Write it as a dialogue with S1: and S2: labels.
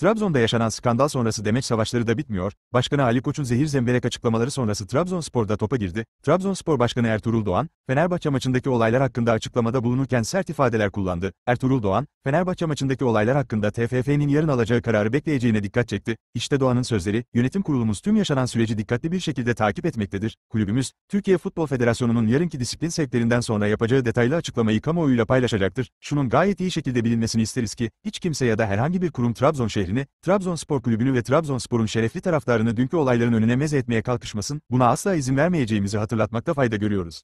S1: Trabzon'da yaşanan skandal sonrası demek savaşları da bitmiyor. Başkanı Ali Koç'un zehir zemberek açıklamaları sonrası Trabzonspor'da topa girdi. Trabzonspor Başkanı Ertuğrul Doğan, Fenerbahçe maçındaki olaylar hakkında açıklamada bulunurken sert ifadeler kullandı. Ertuğrul Doğan, Fenerbahçe maçındaki olaylar hakkında TFF'nin yarın alacağı kararı bekleyeceğine dikkat çekti. İşte Doğan'ın sözleri, yönetim kurulumuz tüm yaşanan süreci dikkatli bir şekilde takip etmektedir. Kulübümüz, Türkiye Futbol Federasyonu'nun yarınki disiplin sektöründen sonra yapacağı detaylı açıklamayı kamuoyuyla paylaşacaktır. Şunun gayet iyi şekilde bilinmesini isteriz ki, hiç kimse ya da herhangi bir kurum Trabzon şehrini, Trabzonspor kulübünü ve Trabzonspor'un şerefli taraftarını dünkü olayların önüne meze etmeye kalkışmasın, buna asla izin vermeyeceğimizi hatırlatmakta fayda görüyoruz.